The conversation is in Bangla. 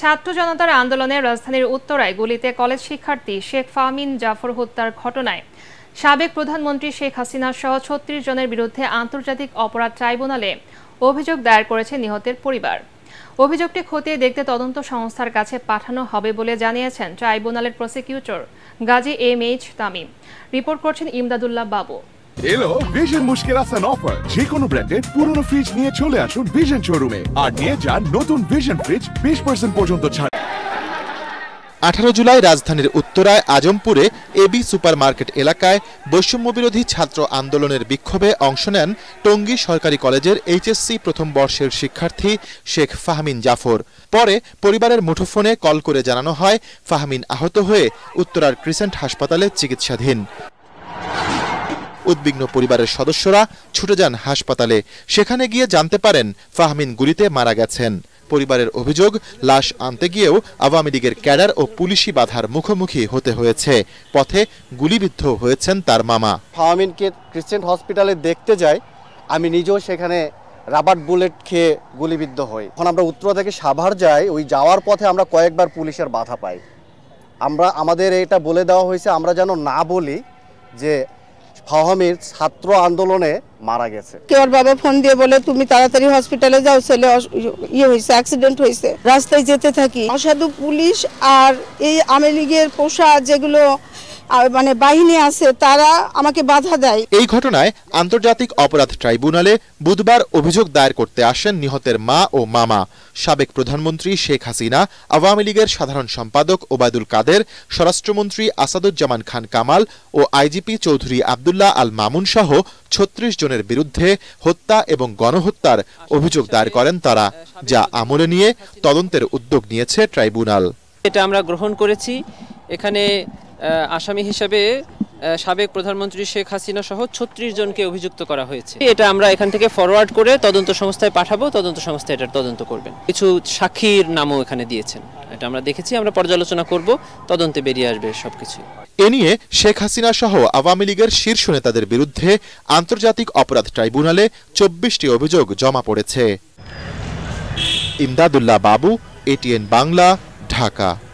ছাত্র জনতার আন্দোলনে রাজধানীর উত্তরায় গুলিতে কলেজ শিক্ষার্থী শেখ ফাহমিন জাফর হত্যার ঘটনায় সাবেক প্রধানমন্ত্রী শেখ হাসিনা সহ ছত্রিশ জনের বিরুদ্ধে আন্তর্জাতিক অপরাধ ট্রাইব্যুনালে অভিযোগ দায়ের করেছে নিহতের পরিবার অভিযোগটি খতিয়ে দেখতে তদন্ত সংস্থার কাছে পাঠানো হবে বলে জানিয়েছেন ট্রাইব্যুনালের prosecutor Gazi M H Tamim report করছেন ইমদাদুল্লাহ বাবু এলো ভিশন মুশকিল আসান অফার যে কোনো ব্র্যান্ডের পুরনো ফ্রিজ নিয়ে চলে আসুন ভিশন শোরুমে আর নিয়ে যান নতুন ভিশন ফ্রিজ বিশ পার্সেন্ট পর্যন্ত ছাড় আঠারো জুলাই রাজধানীর উত্তরায় আজমপুরে এবি সুপারমার্কেট এলাকায় বৈষম্যবিরোধী ছাত্র আন্দোলনের বিক্ষোভে অংশ নেন টঙ্গী সরকারি কলেজের এইচএসসি প্রথম বর্ষের শিক্ষার্থী শেখ ফাহমিন জাফর পরে পরিবারের মুঠোফোনে কল করে জানানো হয় ফাহমিন আহত হয়ে উত্তরার ক্রিসেন্ট হাসপাতালে চিকিৎসাধীন উদ্বিগ্ন পরিবারের সদস্যরা ছুটে যান হাসপাতালে সেখানে গিয়ে জানতে পারেন ফাহমিন গুলিতে মারা গেছেন পরিবারের অভিযোগ লাশ আনতে গিয়েও আওয়ামী লীগের ক্যাডার ও পুলিশি বাধার মুখোমুখি হতে হয়েছে পথে গুলিবিদ্ধ হয়েছেন তার মামা ফাহমিনকে ক্রিশ্চিয়ান হসপিটালে দেখতে যাই আমি নিজেও সেখানে রাবার বুলেট খেয়ে গুলিবিদ্ধ হই এখন আমরা উত্তরা থেকে সাভার যাই ওই যাওয়ার পথে আমরা কয়েকবার পুলিশের বাধা পাই আমরা আমাদের এটা বলে দেওয়া হয়েছে আমরা যেন না বলি যে ফাহমির ছাত্র আন্দোলনে মারা গেছে ওর বাবা ফোন দিয়ে বলে তুমি তাড়াতাড়ি হসপিটালে যাও ছেলে ইয়ে হয়েছে অ্যাক্সিডেন্ট হয়েছে রাস্তায় যেতে থাকি অসাধু পুলিশ আর এই আমেলিগের পোষা যেগুলো মানে বাহিনী আছে তারা আমাকে বাধা দেয় এই ঘটনায় আন্তর্জাতিক অপরাধ ট্রাইব্যুনালে বুধবার অভিযোগ দায়ের করতে আসেন নিহতের মা ও মামা সাবেক প্রধানমন্ত্রী শেখ হাসিনা আওয়ামী লীগের সাধারণ সম্পাদক ওবায়দুল কাদের স্বরাষ্ট্রমন্ত্রী আসাদুজ্জামান খান কামাল ও আইজিপি চৌধুরী আবদুল্লাহ আল মামুন সহ ছত্রিশ জনের বিরুদ্ধে হত্যা এবং গণহত্যার অভিযোগ দায়ের করেন তারা যা আমলে নিয়ে তদন্তের উদ্যোগ নিয়েছে ট্রাইব্যুনাল এটা আমরা গ্রহণ করেছি এখানে আসামি হিসেবে সাবেক প্রধানমন্ত্রী শেখ হাসিনা সহ ছত্রিশ জনকে অভিযুক্ত করা হয়েছে এটা আমরা এখান থেকে ফরওয়ার্ড করে তদন্ত সংস্থায় পাঠাবো তদন্ত সংস্থা এটার তদন্ত করবেন কিছু সাক্ষীর নামও এখানে দিয়েছেন এটা আমরা দেখেছি আমরা পর্যালোচনা করব তদন্তে বেরিয়ে আসবে সবকিছু এ নিয়ে শেখ হাসিনা সহ আওয়ামী লীগের শীর্ষ নেতাদের বিরুদ্ধে আন্তর্জাতিক অপরাধ ট্রাইব্যুনালে চব্বিশটি অভিযোগ জমা পড়েছে ইমদাদুল্লাহ বাবু এটিএন বাংলা ঢাকা